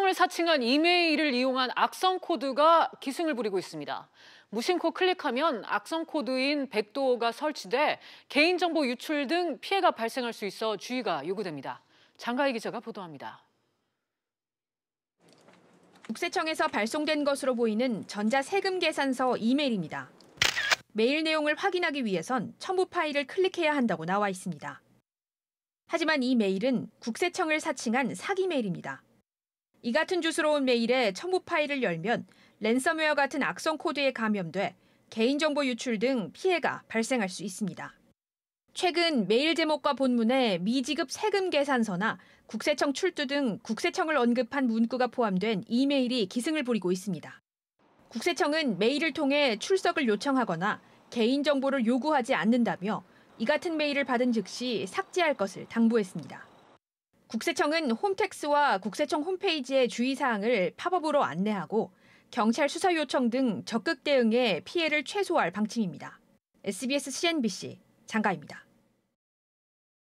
을 사칭한 이메일을 이용한 악성 코드가 기승을 부리고 있습니다. 무심코 클릭하면 악성 코드인 백도어가 설치돼 개인정보 유출 등 피해가 발생할 수 있어 주의가 요구됩니다. 장가희 기자가 보도합니다. 국세청에서 발송된 것으로 보이는 전자세금계산서 이메일입니다. 메일 내용을 확인하기 위해선 첨부 파일을 클릭해야 한다고 나와 있습니다. 하지만 이 메일은 국세청을 사칭한 사기 메일입니다. 이 같은 주스로운 메일에 첨부 파일을 열면 랜섬웨어 같은 악성 코드에 감염돼 개인정보 유출 등 피해가 발생할 수 있습니다. 최근 메일 제목과 본문에 미지급 세금 계산서나 국세청 출두 등 국세청을 언급한 문구가 포함된 이메일이 기승을 부리고 있습니다. 국세청은 메일을 통해 출석을 요청하거나 개인정보를 요구하지 않는다며 이 같은 메일을 받은 즉시 삭제할 것을 당부했습니다. 국세청은 홈택스와 국세청 홈페이지의 주의사항을 팝업으로 안내하고 경찰 수사 요청 등 적극 대응해 피해를 최소화할 방침입니다. SBS CNBC 장가입니다.